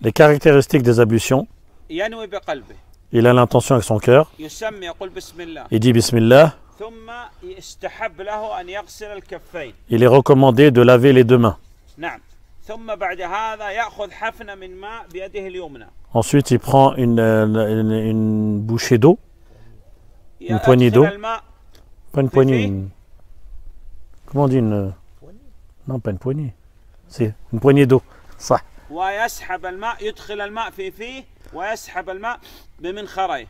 Les caractéristiques des ablutions. Il a l'intention avec son cœur. Il dit Bismillah. Il est recommandé de laver les deux mains. Ensuite, il prend une, une, bouchée d'eau, une poignée d'eau. Pas une poignée, Comment on dit une... Non, pas une poignée. C'est une poignée d'eau.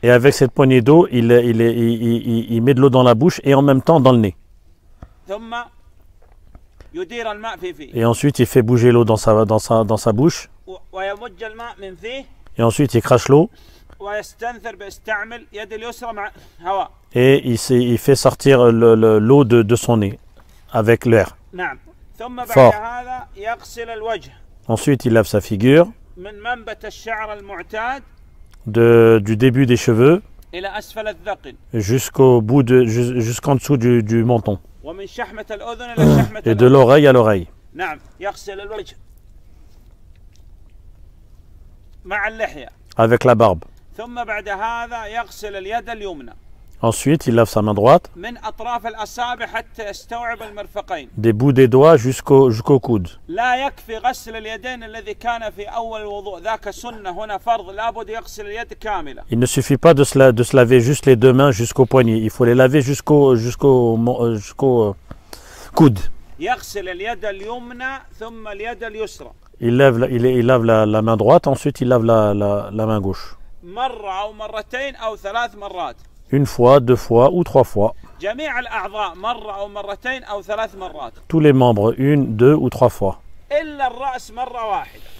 Et avec cette poignée d'eau, il, il, met de l'eau dans la bouche et en même temps dans le nez. Et ensuite, il fait bouger l'eau dans sa, dans, dans sa bouche. Et ensuite, il crache l'eau. Et il, fait sortir l'eau le, de, son nez avec l'air. Ensuite, il lave sa figure du début des cheveux jusqu'au bout de jusqu'en dessous du, du menton et de l'oreille à l'oreille. Avec la barbe. Ensuite, il lave sa main droite des bouts des doigts jusqu'au coude. Il ne suffit pas de se, laver juste les deux mains jusqu'au poignet. Il faut les laver jusqu'au euh, euh, coude. Il lave, la, main droite, ensuite il lave la, la main gauche une fois, deux fois ou trois fois. Tous les membres, une, deux ou trois fois.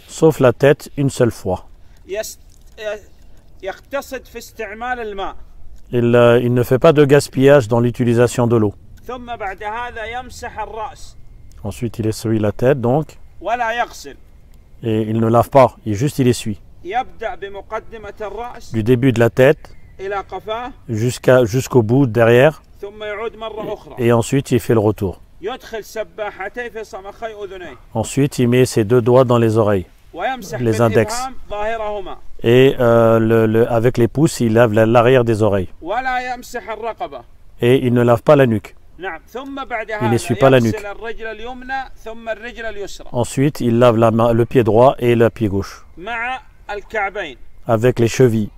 Sauf la tête, une seule fois. Il, ne fait pas de gaspillage dans l'utilisation de l'eau. Ensuite, il essuie la tête, donc. Et il ne lave pas, il juste il essuie. Du début de la tête jusqu'au bout derrière et ensuite il fait le retour. Ensuite il met ses deux doigts dans les oreilles, les index. Et euh, le, avec les pouces il lave l'arrière des oreilles. Et il ne lave pas la nuque. Il n'essuie pas la nuque. Ensuite il lave la le pied droit et le pied gauche. Avec les chevilles.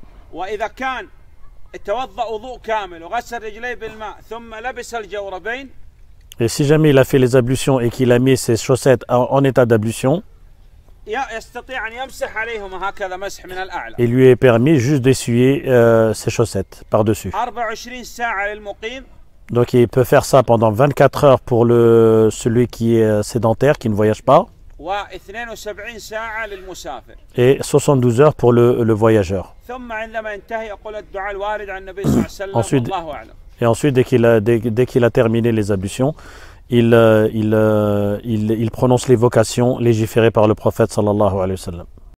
Et si jamais il a fait les ablutions et qu'il a mis ses chaussettes en, état d'ablution, il lui est permis juste d'essuyer euh, ses chaussettes par-dessus. Donc il peut faire ça pendant 24 heures pour le, celui qui est euh, sédentaire, qui ne voyage pas et 72 heures pour le, voyageur. ensuite, et ensuite, dès qu'il a, dès, qu'il a terminé les ablutions, il, euh, euh, il, il prononce les vocations légiférées par le prophète sallallahu alayhi wa sallam.